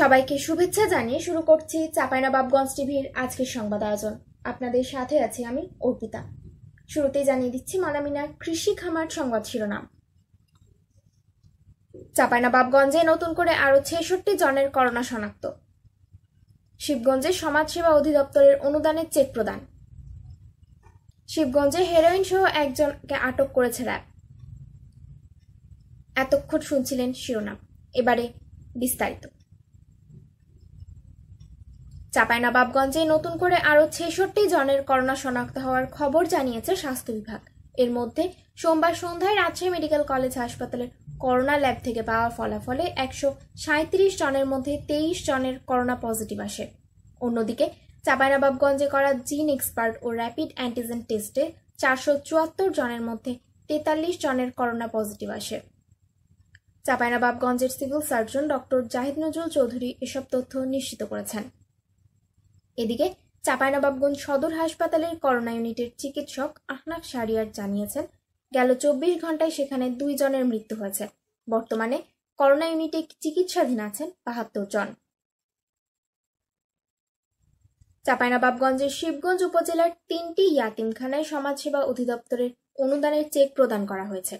সবাইকে শুভেচ্ছা জানিয়ে শুরু করছি চাপাইনাবাবগঞ্জ টিভির আজকের সংবাদ আয়োজন আপনাদের সাথে আছি আমি অর্পিতা শুরুতেই জানিয়ে দিচ্ছি মানামিনার কৃষি খামার সংবাদ শিরোনাম চাপাইনাবাবগঞ্জে নতুন করে আরও ছেষট্টি জনের করোনা শনাক্ত শিবগঞ্জে সমাজসেবা অধিদপ্তরের অনুদানের চেক প্রদান শিবগঞ্জে হেরোইন সহ একজনকে আটক করেছে র্যাব এতক্ষণ শুনছিলেন শিরোনাম এবারে বিস্তারিত চাপাইনাবাবগঞ্জে নতুন করে আরও ছেষট্টি জনের করোনা শনাক্ত হওয়ার খবর জানিয়েছে স্বাস্থ্য বিভাগ এর মধ্যে সোমবার সন্ধ্যায় রাজশাহী মেডিকেল কলেজ হাসপাতালের করোনা ল্যাব থেকে পাওয়া ফলাফলে একশো সাঁত্রিশ জনের মধ্যে তেইশ জনের করোনা পজিটিভ আসে অন্যদিকে চাঁপাইনবাবগঞ্জে করা জিন এক্সপার্ট ও র্যাপিড অ্যান্টিজেন টেস্টে চারশো চুয়াত্তর জনের মধ্যে তেতাল্লিশ জনের করোনা পজিটিভ আসে চাঁপাইনবাবগঞ্জের civil surgeon doctor Zahid Nazrul Chowdhury এসব তথ্য নিশ্চিত করেছেন এদিকে চাঁপাইনবাবগঞ্জ সদর হাসপাতালের করোনা ইউনিটের চিকিৎসক আহনাফ সারিয়ার জানিয়েছেন গেল চব্বিশ ঘন্টায় সেখানে দুই জনের মৃত্যু হয়েছে বর্তমানে করোনা ইউনিটে চিকিৎসাধীন আছেন বাহাত্তর জন চাঁপাইনবাবগঞ্জের শিবগঞ্জ উপজেলার তিনটি ইয়াতিমখানায় সমাজসেবা অধিদপ্তরের অনুদানের চেক প্রদান করা হয়েছে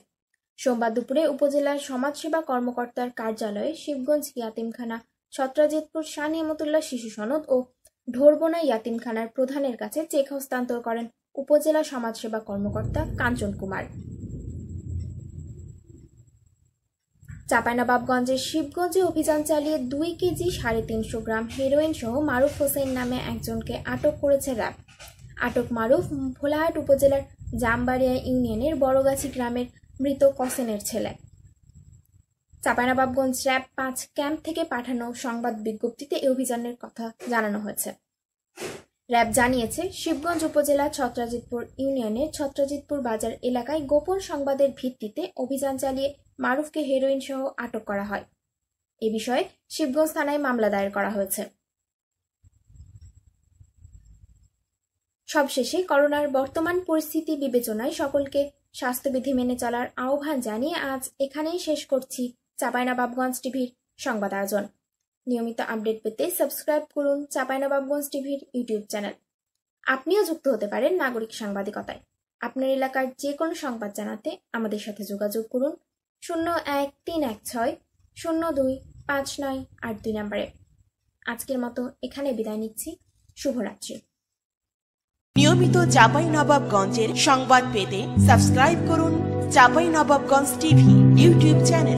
সোমবার দুপুরে উপজেলার সমাজসেবা কর্মকর্তার কার্যালয়ে শিবগঞ্জ ইয়াতিমখানা ছত্রাজিৎপুর শাহ নিয়ামতুল্লাহ শিশু সনদ ও ঢোরবোনা ইয়াতিমখানার প্রধানের কাছে চেক হস্তান্তর করেন উপজেলা সমাজসেবা কর্মকর্তা কাঞ্চন কুমার চাঁপাইনবাবগঞ্জের শিবগঞ্জে অভিযান চালিয়ে দুই কেজি সাড়ে তিনশো গ্রাম হেরোইন সহ মারুফ হোসেন নামে একজনকে আটক করেছে র্যাব আটক মারুফ ভোলাহাট উপজেলার জামবাড়িয়া ইউনিয়নের বড়গাছি গ্রামের মৃত কসেনের ছেলে চাপাইনবাবগঞ্জ র্যাব পাঁচ ক্যাম্প থেকে পাঠানো সংবাদ বিজ্ঞপ্তিতে এই অভিযানের কথা জানানো হয়েছে র্যাব জানিয়েছে শিবগঞ্জ উপজেলা ছত্রাজিৎপুর ইউনিয়নের ছত্রাজিৎপুর বাজার এলাকায় গোপন সংবাদের ভিত্তিতে অভিযান চালিয়ে মারুফকে হেরোইন সহ আটক করা হয় এ বিষয়ে শিবগঞ্জ থানায় মামলা দায়ের করা হয়েছে সবশেষে করোনার বর্তমান পরিস্থিতি বিবেচনায় সকলকে স্বাস্থ্যবিধি মেনে চলার আহ্বান জানিয়ে আজ এখানেই শেষ করছি চাপাইনাবাবগঞ্জ টিভির সংবাদ আয়োজন নিয়মিত আপডেট পেতে সাবস্ক্রাইব করুন চাপাইনবাবগঞ্জ টিভির ইউটিউব চ্যানেল আপনিও যুক্ত হতে পারেন নাগরিক সাংবাদিকতায় আপনার এলাকার যে কোনো সংবাদ জানাতে আমাদের সাথে যোগাযোগ করুন শূন্য এক তিন এক ছয় শূন্য দুই পাঁচ নয় আট দুই নম্বরে আজকের মতো এখানে বিদায় নিচ্ছি শুভরাত্রি নিয়মিত চাপাই নবাবগঞ্জের সংবাদ পেতে সাবস্ক্রাইব করুন Chapai Nawabganj TV YouTube channel